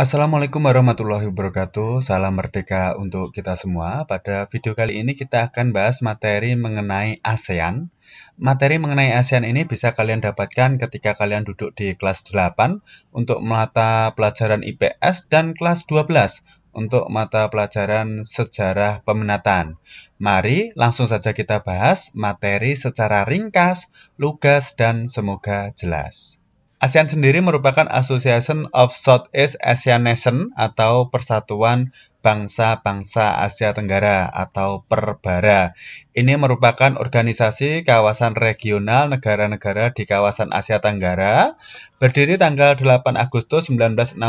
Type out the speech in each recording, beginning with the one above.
Assalamualaikum warahmatullahi wabarakatuh, salam merdeka untuk kita semua. Pada video kali ini kita akan bahas materi mengenai ASEAN. Materi mengenai ASEAN ini bisa kalian dapatkan ketika kalian duduk di kelas 8 untuk mata pelajaran IPS dan kelas 12 untuk mata pelajaran sejarah peminatan. Mari langsung saja kita bahas materi secara ringkas, lugas, dan semoga jelas. ASEAN sendiri merupakan Association of Southeast Asian Nations atau Persatuan Bangsa-Bangsa Asia Tenggara atau Perbara. Ini merupakan organisasi kawasan regional negara-negara di kawasan Asia Tenggara, berdiri tanggal 8 Agustus 1967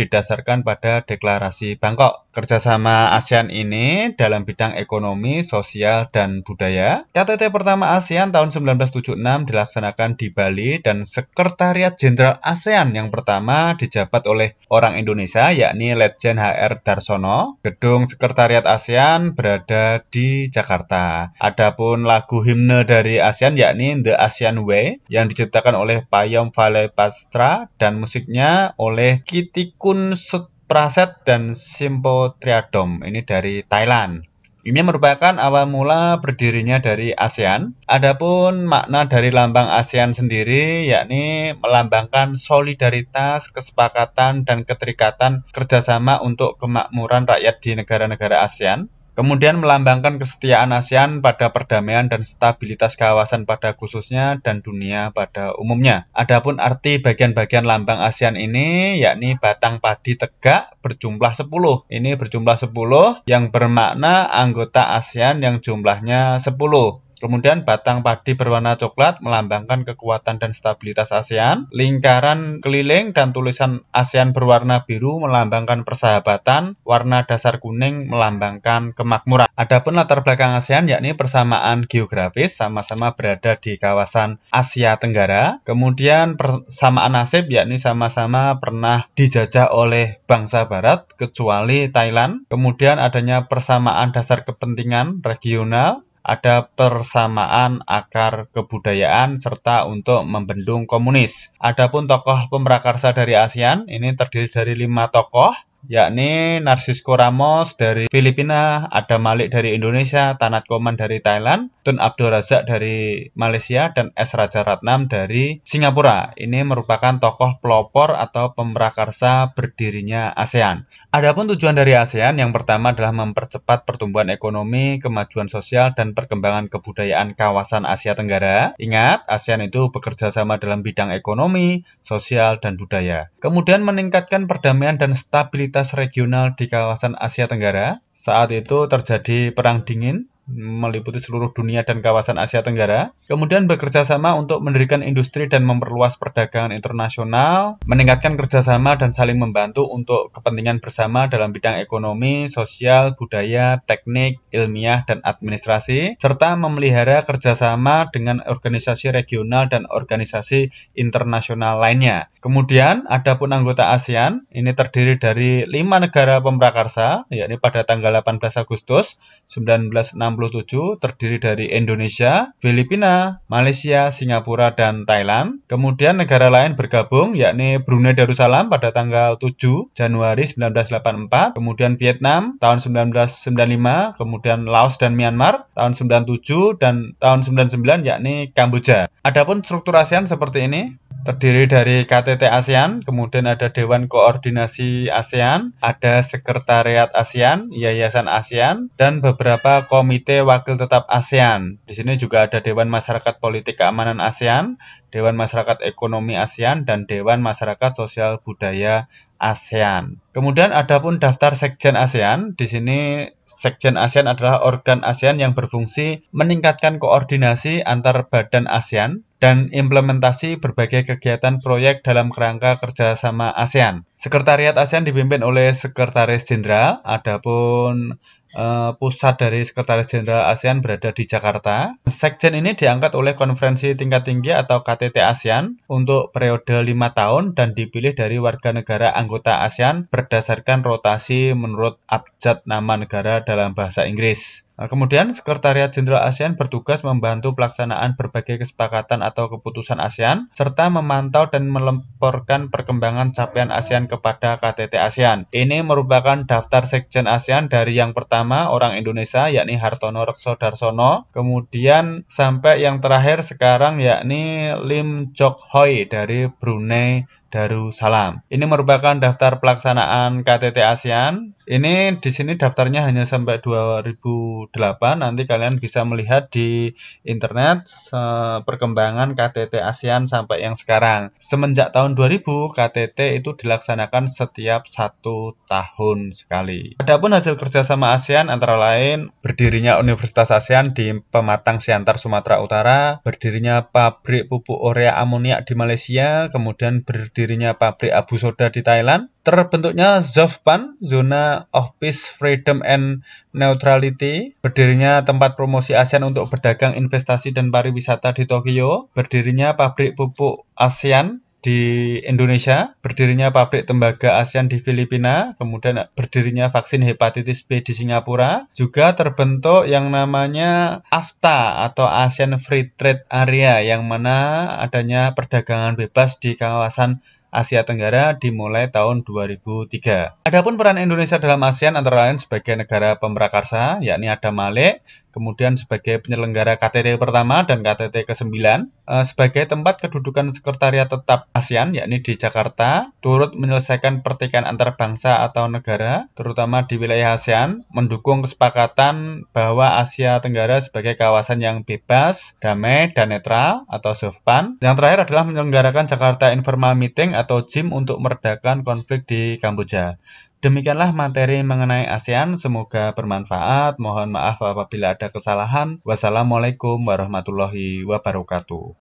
didasarkan pada Deklarasi Bangkok. Kerjasama ASEAN ini dalam bidang ekonomi, sosial, dan budaya. KTT pertama ASEAN tahun 1976 dilaksanakan di Bali dan Sekretariat Jenderal ASEAN yang pertama dijabat oleh orang Indonesia yakni Letjen HR Darsono, Gedung Sekretariat ASEAN berada di Jakarta. Adapun lagu himne dari ASEAN yakni The ASEAN Way yang diciptakan oleh Payam Vale Pastra dan musiknya oleh Kitikun Sut dan Simpo Triadom ini dari Thailand. Ini merupakan awal mula berdirinya dari ASEAN. Adapun makna dari lambang ASEAN sendiri yakni melambangkan solidaritas, kesepakatan, dan keterikatan kerjasama untuk kemakmuran rakyat di negara-negara ASEAN. Kemudian melambangkan kesetiaan ASEAN pada perdamaian dan stabilitas kawasan pada khususnya dan dunia pada umumnya. Adapun arti bagian-bagian lambang ASEAN ini yakni batang padi tegak berjumlah 10. Ini berjumlah 10 yang bermakna anggota ASEAN yang jumlahnya 10. Kemudian batang padi berwarna coklat melambangkan kekuatan dan stabilitas ASEAN. Lingkaran keliling dan tulisan ASEAN berwarna biru melambangkan persahabatan. Warna dasar kuning melambangkan kemakmuran. Adapun latar belakang ASEAN yakni persamaan geografis sama-sama berada di kawasan Asia Tenggara. Kemudian persamaan nasib yakni sama-sama pernah dijajah oleh bangsa barat kecuali Thailand. Kemudian adanya persamaan dasar kepentingan regional ada persamaan akar kebudayaan serta untuk membendung komunis. Adapun tokoh pemrakarsa dari ASEAN ini terdiri dari lima tokoh yakni Narcisco Ramos dari Filipina, ada Malik dari Indonesia, Tanat Koman dari Thailand, Tun Abdul Razak dari Malaysia, dan S. Raja Ratnam dari Singapura. Ini merupakan tokoh pelopor atau pemerakarsa berdirinya ASEAN. Adapun tujuan dari ASEAN yang pertama adalah mempercepat pertumbuhan ekonomi, kemajuan sosial, dan perkembangan kebudayaan kawasan Asia Tenggara. Ingat, ASEAN itu bekerja sama dalam bidang ekonomi, sosial, dan budaya. Kemudian meningkatkan perdamaian dan stabilitas rivalitas regional di kawasan Asia Tenggara. Saat itu terjadi Perang Dingin meliputi seluruh dunia dan kawasan Asia Tenggara. Kemudian bekerja sama untuk mendirikan industri dan memperluas perdagangan internasional, meningkatkan kerjasama dan saling membantu untuk kepentingan bersama dalam bidang ekonomi, sosial, budaya, teknik, ilmiah, dan administrasi, serta memelihara kerjasama dengan organisasi regional dan organisasi internasional lainnya. Kemudian, ada pun anggota ASEAN, ini terdiri dari lima negara pemrakarsa, yakni pada tanggal 18 Agustus 1960 67 terdiri dari Indonesia, Filipina, Malaysia, Singapura, dan Thailand. Kemudian negara lain bergabung yakni Brunei Darussalam pada tanggal 7 Januari 1984, kemudian Vietnam tahun 1995, kemudian Laos dan Myanmar tahun 97 dan tahun 99 yakni Kamboja. Adapun struktur ASEAN seperti ini, terdiri dari KTT ASEAN, kemudian ada Dewan Koordinasi ASEAN, ada Sekretariat ASEAN, Yayasan ASEAN, dan beberapa komite wakil tetap ASEAN. Di sini juga ada Dewan Masyarakat Politik Keamanan ASEAN, Dewan Masyarakat Ekonomi ASEAN, dan Dewan Masyarakat Sosial Budaya ASEAN. Kemudian ada pun daftar Sekjen ASEAN. Di sini Sekjen ASEAN adalah organ ASEAN yang berfungsi meningkatkan koordinasi antar badan ASEAN dan implementasi berbagai kegiatan proyek dalam kerangka kerjasama ASEAN. Sekretariat ASEAN dipimpin oleh Sekretaris Jenderal, adapun Eh, pusat dari Sekretaris Jenderal ASEAN berada di Jakarta. Sekjen ini diangkat oleh Konferensi Tingkat Tinggi atau KTT ASEAN untuk periode 5 tahun dan dipilih dari warga negara anggota ASEAN berdasarkan rotasi menurut abjad nama negara dalam bahasa Inggris. Nah, kemudian, Sekretariat Jenderal ASEAN bertugas membantu pelaksanaan berbagai kesepakatan atau keputusan ASEAN, serta memantau dan melaporkan perkembangan capaian ASEAN kepada KTT ASEAN. Ini merupakan daftar Sekjen ASEAN dari yang pertama pertama orang Indonesia yakni Hartono Rekso Darsono, kemudian sampai yang terakhir sekarang yakni Lim Jok Hoi dari Brunei Darussalam. Ini merupakan daftar pelaksanaan KTT ASEAN. Ini di sini daftarnya hanya sampai 2008. Nanti kalian bisa melihat di internet eh, perkembangan KTT ASEAN sampai yang sekarang. Semenjak tahun 2000, KTT itu dilaksanakan setiap satu tahun sekali. Adapun hasil kerjasama ASEAN antara lain berdirinya Universitas ASEAN di Pematang Siantar, Sumatera Utara, berdirinya pabrik pupuk urea amonia di Malaysia, kemudian berdirinya berdirinya pabrik abu soda di Thailand, terbentuknya ZOFPAN, Zona of Peace, Freedom and Neutrality, berdirinya tempat promosi ASEAN untuk berdagang, investasi, dan pariwisata di Tokyo, berdirinya pabrik pupuk ASEAN di Indonesia, berdirinya pabrik tembaga ASEAN di Filipina, kemudian berdirinya vaksin hepatitis B di Singapura, juga terbentuk yang namanya AFTA atau ASEAN Free Trade Area yang mana adanya perdagangan bebas di kawasan Asia Tenggara dimulai tahun 2003. Adapun peran Indonesia dalam ASEAN antara lain sebagai negara pemrakarsa, yakni ada Male, kemudian sebagai penyelenggara KTT pertama dan KTT ke-9, eh, sebagai tempat kedudukan sekretariat tetap ASEAN, yakni di Jakarta, turut menyelesaikan pertikaian antar bangsa atau negara, terutama di wilayah ASEAN, mendukung kesepakatan bahwa Asia Tenggara sebagai kawasan yang bebas, damai, dan netral atau sopan. Yang terakhir adalah menyelenggarakan Jakarta Informal Meeting atau JIM untuk meredakan konflik di Kamboja. Demikianlah materi mengenai ASEAN, semoga bermanfaat. Mohon maaf apabila ada kesalahan. Wassalamualaikum warahmatullahi wabarakatuh.